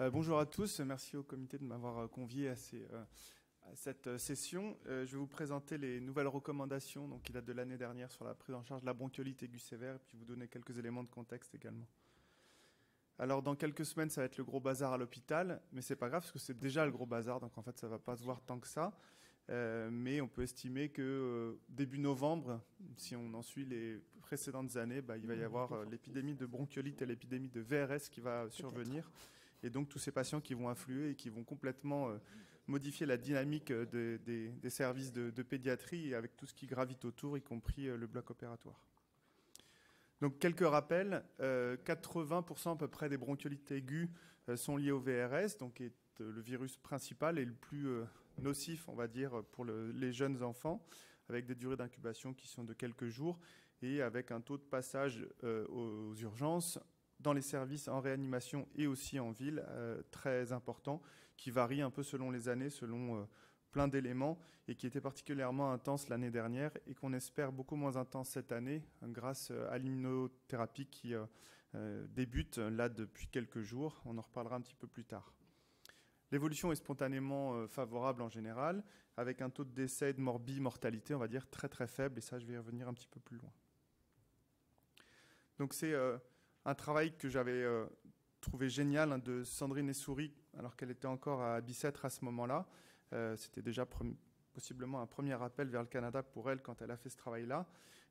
Euh, bonjour à tous, merci au comité de m'avoir euh, convié à, euh, cette session. je vais vous présenter les nouvelles recommandations donc, qui datent de l'année dernière sur la prise en charge de la bronchiolite aiguë sévère et puis vous donner quelques éléments de contexte également. Alors dans quelques semaines, ça va être le gros bazar à l'hôpital, mais c'est pas grave parce que c'est déjà le gros bazar, donc en fait ça va pas se voir tant que ça. mais on peut estimer que début novembre, si on en suit les précédentes années, bah, il va y mmh, avoir l'épidémie de bronchiolite et l'épidémie de VRS qui va survenir. Et donc tous ces patients qui vont affluer et qui vont complètement euh, modifier la dynamique euh, des, services de, pédiatrie avec tout ce qui gravite autour, y compris euh, le bloc opératoire. Donc quelques rappels, 80% à peu près des bronchiolites aiguës sont liés au VRS, donc est le virus principal et le plus nocif, on va dire, pour les jeunes enfants, avec des durées d'incubation qui sont de quelques jours et avec un taux de passage aux urgences dans les services en réanimation et aussi en ville, euh, très important, qui varie un peu selon les années, selon euh, plein d'éléments, et qui était particulièrement intense l'année dernière, et qu'on espère beaucoup moins intense cette année, grâce euh, à l'immunothérapie qui débute là depuis quelques jours. On en reparlera un petit peu plus tard. L'évolution est spontanément favorable en général, avec un taux de décès, de morbid, mortalité, on va dire, très très faible, et ça je vais y revenir un petit peu plus loin. Donc c'est un travail que j'avais euh, trouvé génial hein, de Sandrine Souris, alors qu'elle était encore à Bicêtre à ce moment-là. Euh, c'était déjà possiblement un premier appel vers le Canada pour elle quand elle a fait ce travail-là.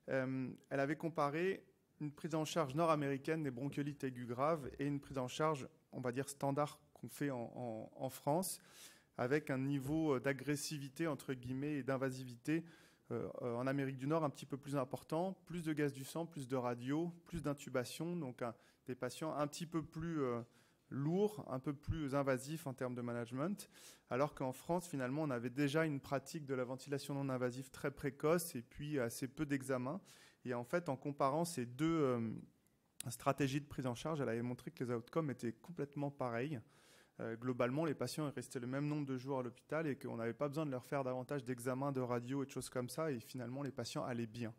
Euh, elle avait comparé une prise en charge nord-américaine des bronchiolites aiguës graves et une prise en charge, on va dire, standard qu'on fait en, en, France, avec un niveau d'agressivité, entre guillemets, et d'invasivité euh, euh, en Amérique du Nord un petit peu plus important, plus de gaz du sang, plus de radio, plus d'intubation, donc hein, des patients un petit peu plus euh, lourds, un peu plus invasifs en termes de management, alors qu'en France, finalement, on avait déjà une pratique de la ventilation non invasive très précoce et puis assez peu d'examens. Et en fait, en comparant ces deux stratégies de prise en charge, elle avait montré que les outcomes étaient complètement pareils. Euh, globalement, les patients restaient le même nombre de jours à l'hôpital et qu'on n'avait pas besoin de leur faire davantage d'examens de radio et de choses comme ça. Et finalement, les patients allaient bien.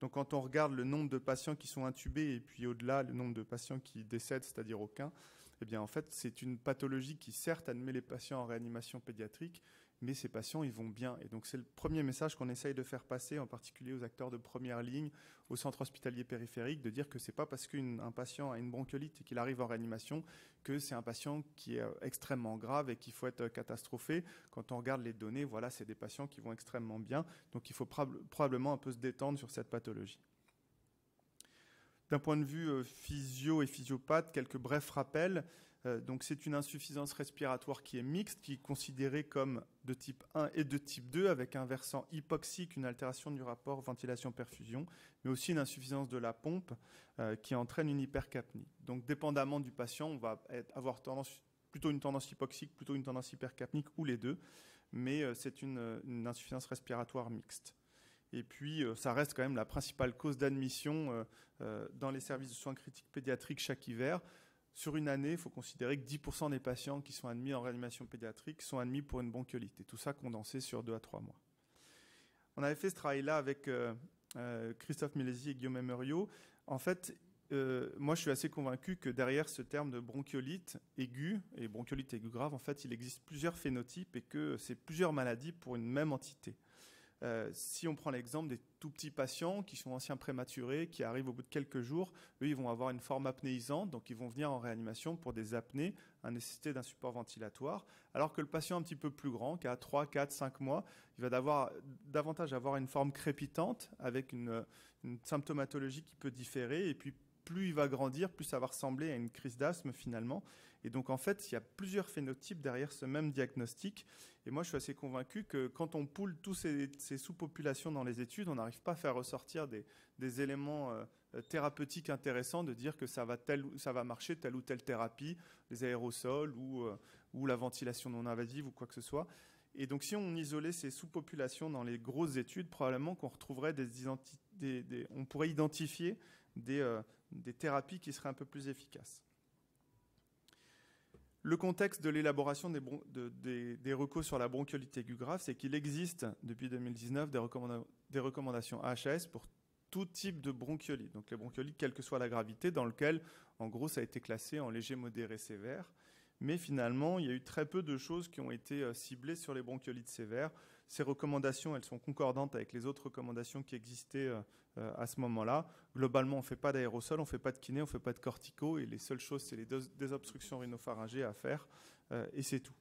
Donc, quand on regarde le nombre de patients qui sont intubés et puis au-delà, le nombre de patients qui décèdent, c'est-à-dire aucun, eh bien, en fait, c'est une pathologie qui, certes, admet les patients en réanimation pédiatrique, mais ces patients, ils vont bien. Et donc, c'est le premier message qu'on essaye de faire passer, en particulier aux acteurs de première ligne, au centre hospitalier périphérique, de dire que ce n'est pas parce qu'un patient a une bronchiolite et qu'il arrive en réanimation que c'est un patient qui est euh, extrêmement grave et qu'il faut être euh, catastrophé. Quand on regarde les données, voilà, c'est des patients qui vont extrêmement bien. Donc, il faut probablement un peu se détendre sur cette pathologie. D'un point de vue euh, physio et physiopathe, quelques brefs rappels. Euh, donc c'est une insuffisance respiratoire qui est mixte, qui est considérée comme de type 1 et de type 2, avec un versant hypoxique, une altération du rapport ventilation-perfusion, mais aussi une insuffisance de la pompe euh, qui entraîne une hypercapnie. Donc dépendamment du patient, on va avoir plutôt une tendance hypoxique, plutôt une tendance hypercapnique, ou les deux, mais euh, c'est une, insuffisance respiratoire mixte. Et puis, ça reste quand même la principale cause d'admission dans les services de soins critiques pédiatriques chaque hiver sur une année, il faut considérer que 10% des patients qui sont admis en réanimation pédiatrique sont admis pour une bronchiolite, et tout ça condensé sur 2 à 3 mois. On avait fait ce travail-là avec euh, euh, Christophe Millezy et Guillaume Emerio. En fait, euh, moi je suis assez convaincu que derrière ce terme de bronchiolite aiguë et bronchiolite aiguë grave, en fait, il existe plusieurs phénotypes et que c'est plusieurs maladies pour une même entité. Euh, si on prend l'exemple des tout petits patients qui sont anciens prématurés, qui arrivent au bout de quelques jours, eux, ils vont avoir une forme apnéisante, donc ils vont venir en réanimation pour des apnées, à nécessité d'un support ventilatoire, alors que le patient un petit peu plus grand, qui a 3, 4, 5 mois, il va d'avoir, davantage avoir une forme crépitante avec une, une symptomatologie qui peut différer et puis plus il va grandir, plus ça va ressembler à une crise d'asthme finalement. Et donc en fait, il y a plusieurs phénotypes derrière ce même diagnostic. Et moi, je suis assez convaincu que quand on poule toutes ces, sous-populations dans les études, on n'arrive pas à faire ressortir des, éléments euh, thérapeutiques intéressants de dire que ça va, tel, ça va marcher telle ou telle thérapie, les aérosols euh, ou, la ventilation non invasive ou quoi que ce soit. Et donc, si on isolait ces sous-populations dans les grosses études, probablement qu'on retrouverait des, on pourrait identifier des, euh, des thérapies qui seraient un peu plus efficaces. Le contexte de l'élaboration des, recours sur la bronchiolite aiguë grave, c'est qu'il existe depuis 2019 des, recommandations HS pour tout type de bronchiolite, donc les bronchiolites, quelle que soit la gravité, dans lequel, en gros, ça a été classé en léger, modéré, sévère. Mais finalement, il y a eu très peu de choses qui ont été euh, ciblées sur les bronchiolites sévères. Ces recommandations, elles sont concordantes avec les autres recommandations qui existaient euh, à ce moment-là. Globalement, on ne fait pas d'aérosol, on ne fait pas de kiné, on ne fait pas de cortico, et les seules choses, c'est les désobstructions rhinopharyngées à faire, euh, et c'est tout.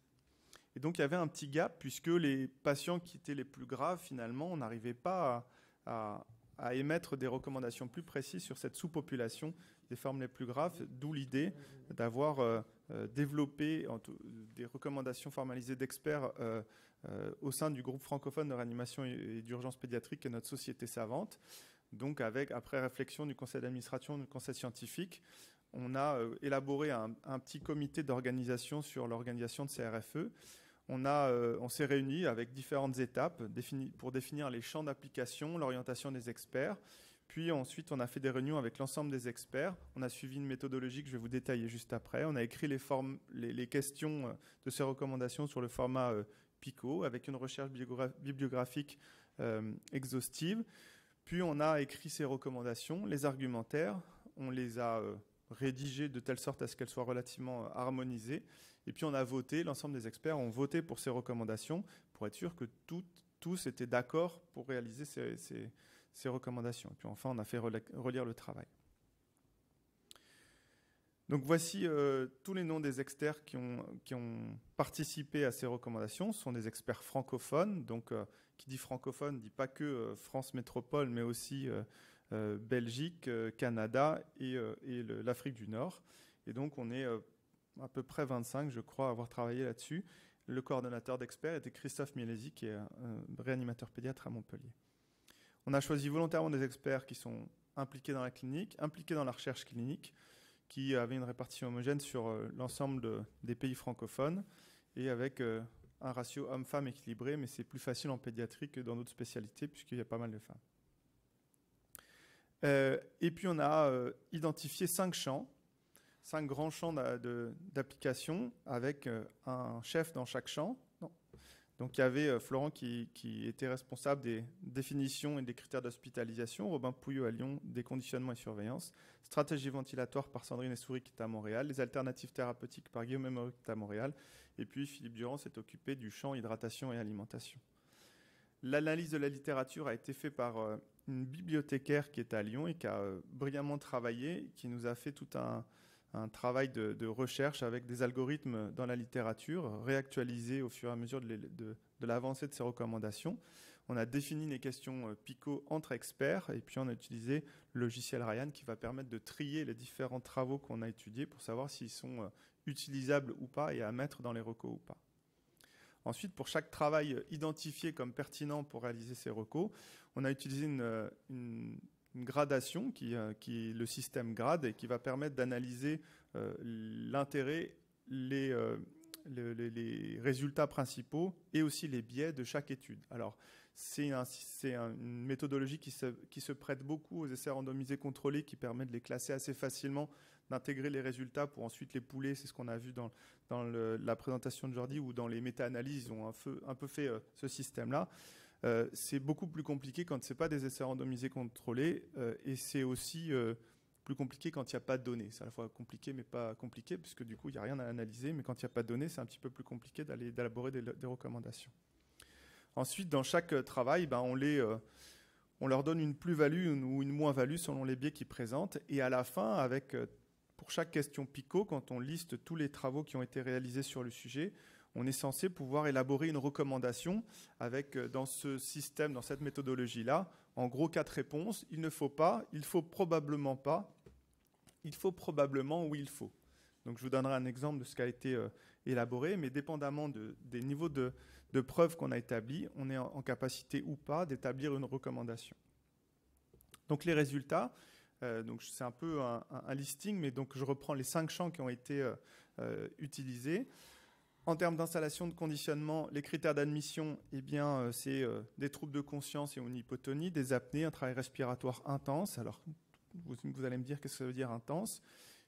Et donc, il y avait un petit gap, puisque les patients qui étaient les plus graves, finalement, on n'arrivait pas à, à émettre des recommandations plus précises sur cette sous-population des formes les plus graves, d'où l'idée d'avoir euh, euh, développer des recommandations formalisées d'experts euh, euh, au sein du groupe francophone de réanimation et, d'urgence pédiatrique et notre société savante. Donc, après réflexion du conseil d'administration, du conseil scientifique, on a élaboré un, petit comité d'organisation sur l'organisation de CRFE. On, s'est réuni avec différentes étapes pour définir les champs d'application, l'orientation des experts, puis ensuite, on a fait des réunions avec l'ensemble des experts. On a suivi une méthodologie que je vais vous détailler juste après. On a écrit les, questions euh, de ces recommandations sur le format euh, PICO avec une recherche bibliographique euh, exhaustive. Puis on a écrit ces recommandations, les argumentaires. On les a rédigées de telle sorte à ce qu'elles soient relativement harmonisées. Et puis on a voté, l'ensemble des experts ont voté pour ces recommandations pour être sûr que tous étaient d'accord pour réaliser ces, ces ces recommandations. Et puis enfin, on a fait relire le travail. Donc voici euh, tous les noms des experts qui ont, qui ont, participé à ces recommandations. Ce sont des experts francophones. Donc, euh, qui dit francophone, dit pas que euh, France Métropole, mais aussi Belgique, Canada et, l'Afrique du Nord. Et donc, on est à peu près 25, je crois, à avoir travaillé là-dessus. Le coordonnateur d'experts était Christophe Mielesi, qui est réanimateur pédiatre à Montpellier. On a choisi volontairement des experts qui sont impliqués dans la clinique, impliqués dans la recherche clinique, qui avaient une répartition homogène sur euh, l'ensemble des pays francophones et avec euh, un ratio homme-femme équilibré, mais c'est plus facile en pédiatrie que dans d'autres spécialités puisqu'il y a pas mal de femmes. Euh, et puis on a identifié cinq champs, cinq grands champs d'application avec un chef dans chaque champ donc il y avait euh, Florent qui, était responsable des définitions et des critères d'hospitalisation, Robin Pouillot à Lyon, des conditionnements et surveillance, stratégie ventilatoire par Sandrine Essouris qui est à Montréal, les alternatives thérapeutiques par Guillaume Emery qui est à Montréal, et puis Philippe Durand s'est occupé du champ hydratation et alimentation. L'analyse de la littérature a été faite par euh, une bibliothécaire qui est à Lyon et qui a euh, brillamment travaillé, qui nous a fait tout un, un travail de, recherche avec des algorithmes dans la littérature, réactualisé au fur et à mesure de l'avancée de, ces recommandations. On a défini les questions euh, PICO entre experts et puis on a utilisé le logiciel Ryan qui va permettre de trier les différents travaux qu'on a étudiés pour savoir s'ils sont euh, utilisables ou pas et à mettre dans les recos ou pas. Ensuite, pour chaque travail euh, identifié comme pertinent pour réaliser ces recos, on a utilisé une, une une gradation qui, euh, le système grade et qui va permettre d'analyser euh, l'intérêt, les, euh, les, résultats principaux et aussi les biais de chaque étude. Alors, c'est une méthodologie qui se, prête beaucoup aux essais randomisés contrôlés qui permet de les classer assez facilement, d'intégrer les résultats pour ensuite les pouler. C'est ce qu'on a vu dans, la présentation de Jordi ou dans les méta-analyses. Ils ont un, feu, un peu fait ce système-là. Euh, c'est beaucoup plus compliqué quand ce n'est pas des essais randomisés contrôlés, euh, et c'est aussi euh, plus compliqué quand il n'y a pas de données. C'est à la fois compliqué mais pas compliqué, puisque du coup, il n'y a rien à analyser, mais quand il n'y a pas de données, c'est un petit peu plus compliqué d'aller d'élaborer des, recommandations. Ensuite, dans chaque travail, ben, on, les, on leur donne une plus-value ou une moins-value selon les biais qu'ils présentent, et à la fin, avec pour chaque question PICO, quand on liste tous les travaux qui ont été réalisés sur le sujet, on est censé pouvoir élaborer une recommandation avec, euh, dans ce système, dans cette méthodologie-là, en gros quatre réponses. Il ne faut pas, il faut probablement pas, il faut probablement ou il faut. Donc je vous donnerai un exemple de ce qui a été euh, élaboré, mais dépendamment des niveaux de, preuves qu'on a établis, on est en, capacité ou pas d'établir une recommandation. Donc les résultats, euh, c'est un peu un, listing, mais donc je reprends les cinq champs qui ont été utilisés. En termes d'installation, de conditionnement, les critères d'admission, eh bien, euh, c'est euh, des troubles de conscience et une hypotonie, des apnées, un travail respiratoire intense. Alors, vous, allez me dire ce que ça veut dire intense,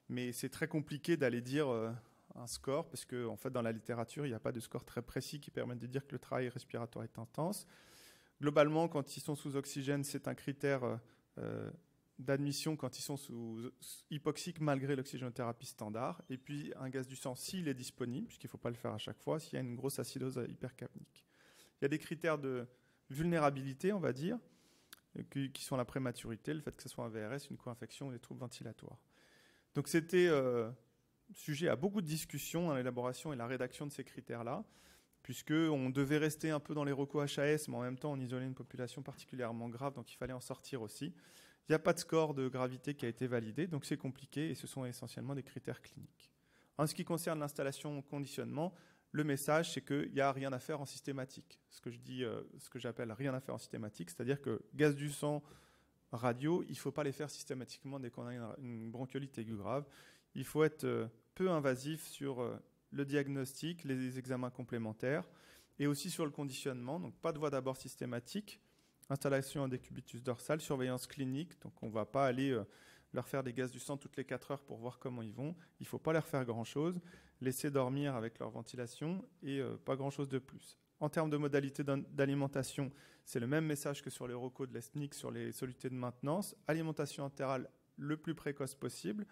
mais c'est très compliqué d'aller dire euh, un score parce que, fait, dans la littérature, il n'y a pas de score très précis qui permette de dire que le travail respiratoire est intense. Globalement, quand ils sont sous oxygène, c'est un critère d'admission quand ils sont sous hypoxique malgré l'oxygénothérapie standard. Et puis un gaz du sang s'il est disponible, puisqu'il ne faut pas le faire à chaque fois, s'il y a une grosse acidose hypercapnique. Il y a des critères de vulnérabilité, on va dire, qui sont la prématurité, le fait que ce soit un VRS, une co-infection ou des troubles ventilatoires. Donc c'était euh, sujet à beaucoup de discussions dans l'élaboration et la rédaction de ces critères-là, puisque on devait rester un peu dans les recours HAS, mais en même temps on isolait une population particulièrement grave, donc il fallait en sortir aussi. Il n'y a pas de score de gravité qui a été validé, donc c'est compliqué et ce sont essentiellement des critères cliniques. En ce qui concerne l'installation conditionnement, le message, c'est qu'il n'y a rien à faire en systématique. Ce que je dis, euh, ce que j'appelle rien à faire en systématique, c'est-à-dire que gaz du sang, radio, il ne faut pas les faire systématiquement dès qu'on a une bronchiolite aiguë grave. Il faut être euh, peu invasif sur euh, le diagnostic, les examens complémentaires et aussi sur le conditionnement. Donc pas de voie d'abord systématique, installation des cubitus dorsales, surveillance clinique. Donc on ne va pas aller euh, leur faire des gaz du sang toutes les 4 heures pour voir comment ils vont. Il ne faut pas leur faire grand-chose, laisser dormir avec leur ventilation et euh, pas grand-chose de plus. En termes de modalité d'alimentation, c'est le même message que sur les rocos de l'ESNIC, sur les solutés de maintenance. Alimentation entérale le plus précoce possible.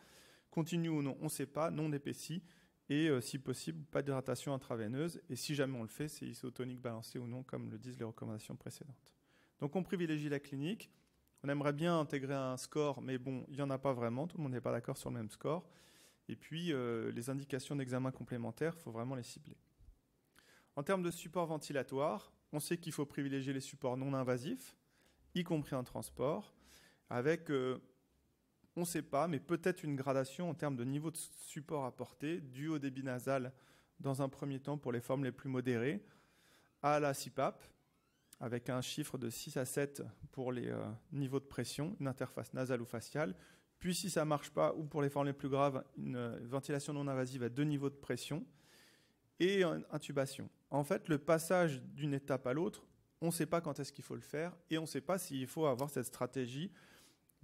Continue ou non, on ne sait pas, non épaissie. Et euh, si possible, pas d'hydratation intraveineuse. Et si jamais on le fait, c'est isotonique balancé ou non, comme le disent les recommandations précédentes. Donc on privilégie la clinique. On aimerait bien intégrer un score, mais bon, il n'y en a pas vraiment. Tout le monde n'est pas d'accord sur le même score. Et puis, euh, les indications d'examen complémentaires, il faut vraiment les cibler. En termes de support ventilatoire, on sait qu'il faut privilégier les supports non invasifs, y compris en transport, avec, euh, on ne sait pas, mais peut-être une gradation en termes de niveau de support apporté, dû au débit nasal dans un premier temps pour les formes les plus modérées, à la CIPAP avec un chiffre de 6 à 7 pour les euh, niveaux de pression, une interface nasale ou faciale. Puis si ça ne marche pas, ou pour les formes les plus graves, une euh, ventilation non invasive à deux niveaux de pression et une intubation. En fait, le passage d'une étape à l'autre, on ne sait pas quand est-ce qu'il faut le faire et on ne sait pas s'il faut avoir cette stratégie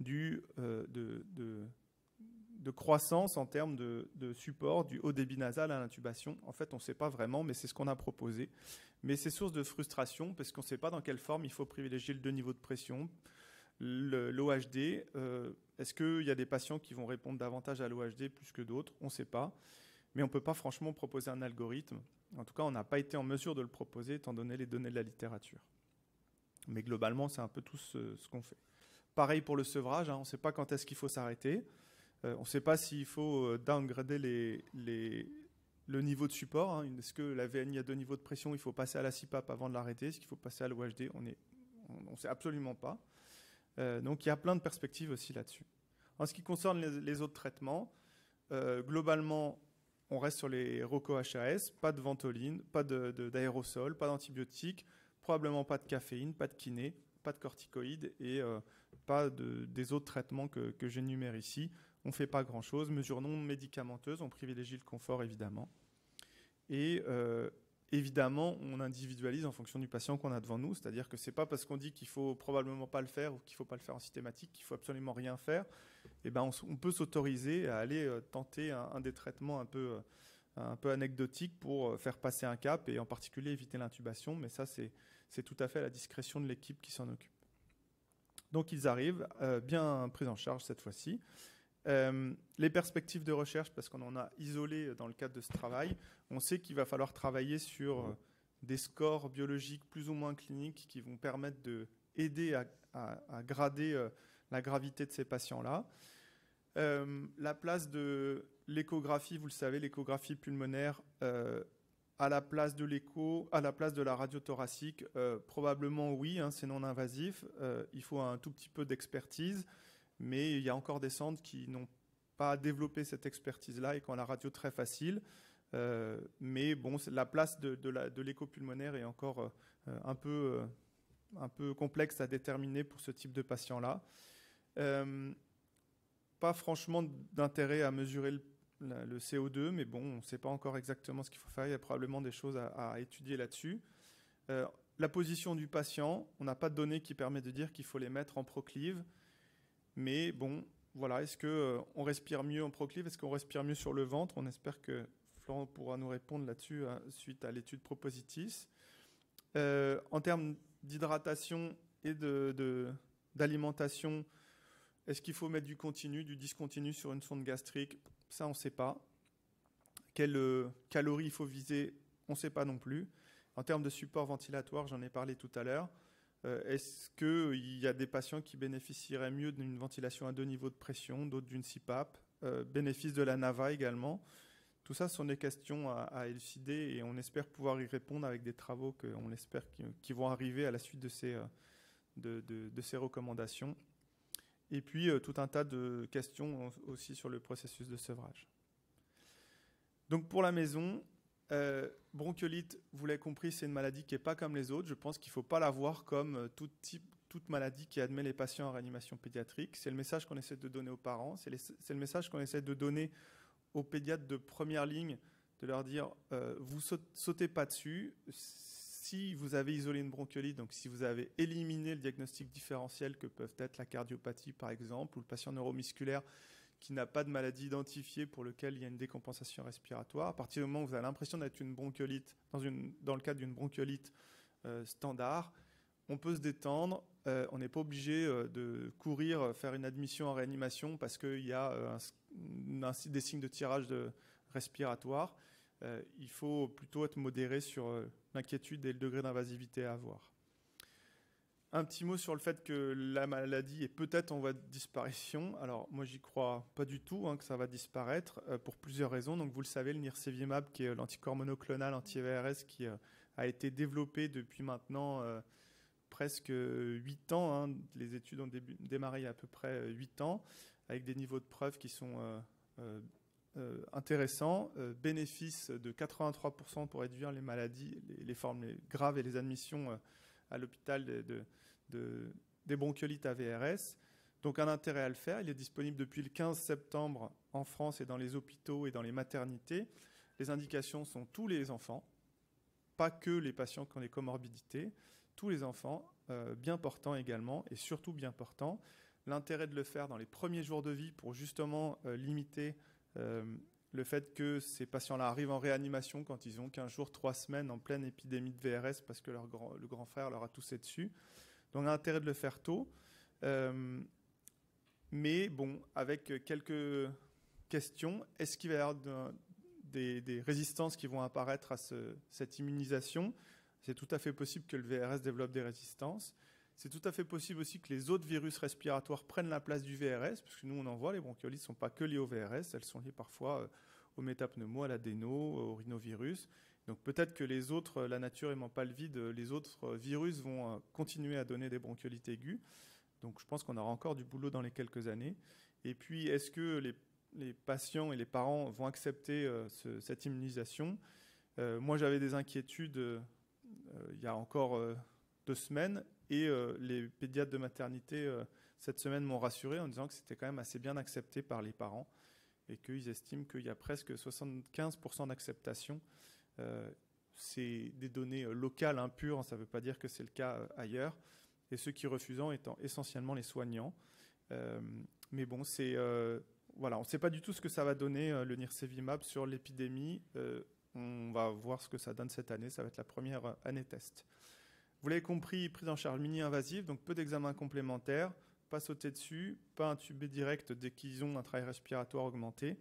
du, euh, de de croissance en termes de, support du haut débit nasal à l'intubation. En fait, on ne sait pas vraiment, mais c'est ce qu'on a proposé. Mais c'est source de frustration parce qu'on ne sait pas dans quelle forme il faut privilégier le deux niveaux de pression, l'OHD. Euh, est-ce qu'il y a des patients qui vont répondre davantage à l'OHD plus que d'autres On ne sait pas. Mais on ne peut pas franchement proposer un algorithme. En tout cas, on n'a pas été en mesure de le proposer étant donné les données de la littérature. Mais globalement, c'est un peu tout ce, qu'on fait. Pareil pour le sevrage, hein. on ne sait pas quand est-ce qu'il faut s'arrêter. Euh, on ne sait pas s'il faut euh, downgrader le niveau de support. Hein. Est-ce que la VNI a deux niveaux de pression Il faut passer à la CIPAP avant de l'arrêter. Est-ce qu'il faut passer à l'OHD On ne sait absolument pas. Euh, donc il y a plein de perspectives aussi là-dessus. En ce qui concerne les, autres traitements, globalement, on reste sur les ROCO HAS, pas de ventoline, pas d'aérosol, pas d'antibiotiques, probablement pas de caféine, pas de kiné, pas de corticoïdes et pas des autres traitements que, que j'énumère ici. On ne fait pas grand-chose. mesure non médicamenteuse, on privilégie le confort évidemment. Et euh, évidemment, on individualise en fonction du patient qu'on a devant nous. C'est-à-dire que ce n'est pas parce qu'on dit qu'il ne faut probablement pas le faire ou qu'il ne faut pas le faire en systématique, qu'il ne faut absolument rien faire. Et eh ben on, peut s'autoriser à aller euh, tenter un, des traitements un peu, euh, un peu anecdotiques pour faire passer un cap et en particulier éviter l'intubation. Mais ça, c'est tout à fait la discrétion de l'équipe qui s'en occupe. Donc ils arrivent, bien pris en charge cette fois-ci. Euh, les perspectives de recherche, parce qu'on en a isolé dans le cadre de ce travail, on sait qu'il va falloir travailler sur euh, des scores biologiques plus ou moins cliniques qui vont permettre de aider à, grader euh, la gravité de ces patients-là. la place de l'échographie, vous le savez, l'échographie pulmonaire à la place de l'écho, à la place de la radiothoracique, probablement oui, hein, c'est non invasif. il faut un tout petit peu d'expertise mais il y a encore des centres qui n'ont pas développé cette expertise-là et qui ont la radio très facile. Euh, mais bon, la place de, de l'écho-pulmonaire est encore euh, euh, un, peu, complexe à déterminer pour ce type de patient-là. pas franchement d'intérêt à mesurer le, CO2, mais bon, on ne sait pas encore exactement ce qu'il faut faire. Il y a probablement des choses à, à étudier là-dessus. la position du patient, on n'a pas de données qui permettent de dire qu'il faut les mettre en proclive. Mais bon, voilà, est-ce qu'on euh, respire mieux en proclive Est-ce qu'on respire mieux sur le ventre On espère que Florent pourra nous répondre là-dessus euh, suite à l'étude Propositis. Euh, en termes d'hydratation et d'alimentation, est-ce qu'il faut mettre du continu, du discontinu sur une sonde gastrique Ça, on ne sait pas. Quelles calories il faut viser On ne sait pas non plus. En termes de support ventilatoire, j'en ai parlé tout à l'heure. Euh, est-ce qu'il y a des patients qui bénéficieraient mieux d'une ventilation à deux niveaux de pression, d'autres d'une CPAP euh, Bénéfice de la NAVA également Tout ça sont des questions à, élucider et on espère pouvoir y répondre avec des travaux espère qui, vont arriver à la suite de ces euh, recommandations. Et puis tout un tas de questions aussi sur le processus de sevrage. Donc pour la maison, euh, bronchiolite, vous l'avez compris, c'est une maladie qui n'est pas comme les autres. Je pense qu'il ne faut pas la voir comme euh, tout type, toute maladie qui admet les patients en réanimation pédiatrique. C'est le message qu'on essaie de donner aux parents, c'est le message qu'on essaie de donner aux pédiatres de première ligne, de leur dire euh, vous sautez pas dessus. Si vous avez isolé une bronchiolite, donc si vous avez éliminé le diagnostic différentiel que peuvent être la cardiopathie par exemple, ou le patient neuromusculaire qui n'a pas de maladie identifiée pour lequel il y a une décompensation respiratoire. À partir du moment où vous avez l'impression d'être une bronchiolite, dans, le cadre d'une bronchiolite euh, standard, on peut se détendre. Euh, on n'est pas obligé euh, de courir faire une admission en réanimation parce qu'il y a des signes de tirage respiratoire. il faut plutôt être modéré sur l'inquiétude et le degré d'invasivité à avoir. Un petit mot sur le fait que la maladie est peut-être en voie de disparition. Alors moi j'y crois pas du tout hein, que ça va disparaître euh, pour plusieurs raisons. Donc vous le savez, le nirsevimab qui est l'anticorps monoclonal anti-VRS qui euh, a été développé depuis maintenant euh, presque 8 ans. Hein. Les études ont démarré il y a à peu près 8 ans avec des niveaux de preuves qui sont intéressants. bénéfice de 83% pour réduire les maladies, les, formes graves et les admissions à l'hôpital des bronchiolites à VRS. Donc un intérêt à le faire. Il est disponible depuis le 15 septembre en France et dans les hôpitaux et dans les maternités. Les indications sont tous les enfants, pas que les patients qui ont des comorbidités, tous les enfants, euh, bien portants également et surtout bien portants. L'intérêt de le faire dans les premiers jours de vie pour justement euh, limiter euh, le fait que ces patients-là arrivent en réanimation quand ils ont 15 jours, 3 semaines en pleine épidémie de VRS parce que leur grand, le grand frère leur a toussé dessus. Donc on a intérêt de le faire tôt. Euh, mais bon, avec quelques questions, est-ce qu'il va y avoir des, résistances qui vont apparaître à cette immunisation C'est tout à fait possible que le VRS développe des résistances. C'est tout à fait possible aussi que les autres virus respiratoires prennent la place du VRS, puisque nous on en voit, les bronchiolites ne sont pas que liées au VRS, elles sont liées parfois euh, au métapneumo, à l'adéno, au rhinovirus. Donc peut-être que les autres, euh, la nature aimant pas le vide, euh, les autres virus vont continuer à donner des bronchiolites aiguës. Donc je pense qu'on aura encore du boulot dans les quelques années. Et puis est-ce que les, patients et les parents vont accepter cette immunisation Moi j'avais des inquiétudes il y a encore deux semaines. Et euh, les pédiatres de maternité, euh, cette semaine, m'ont rassuré en disant que c'était quand même assez bien accepté par les parents et qu'ils estiment qu'il y a presque 75% d'acceptation. Euh, c'est des données locales impures, hein, hein, ça ne veut pas dire que c'est le cas ailleurs. Et ceux qui refusent étant essentiellement les soignants. mais bon, c'est voilà, on ne sait pas du tout ce que ça va donner le Nirsevimab sur l'épidémie. on va voir ce que ça donne cette année. Ça va être la première année test. Vous l'avez compris, prise en charge mini-invasive, donc peu d'examens complémentaires, pas sauter dessus, pas intuber direct dès qu'ils ont un travail respiratoire augmenté.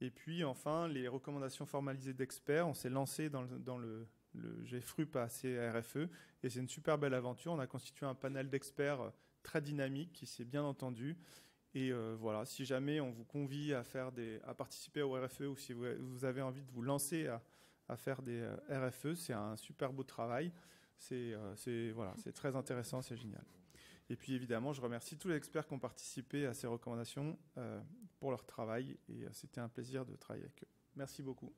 Et puis enfin, les recommandations formalisées d'experts. On s'est lancé dans le, dans le, le GFRUP à e, et c'est une super belle aventure. On a constitué un panel d'experts euh, très dynamique qui s'est bien entendu. Et euh, voilà, si jamais on vous convie à, faire à participer au RFE ou si vous, avez envie de vous lancer à faire des euh, RFE, c'est un super beau travail. Euh, c'est voilà, très intéressant, c'est génial. Et puis évidemment, je remercie tous les experts qui ont participé à ces recommandations euh, pour leur travail et euh, c'était un plaisir de travailler avec eux. Merci beaucoup.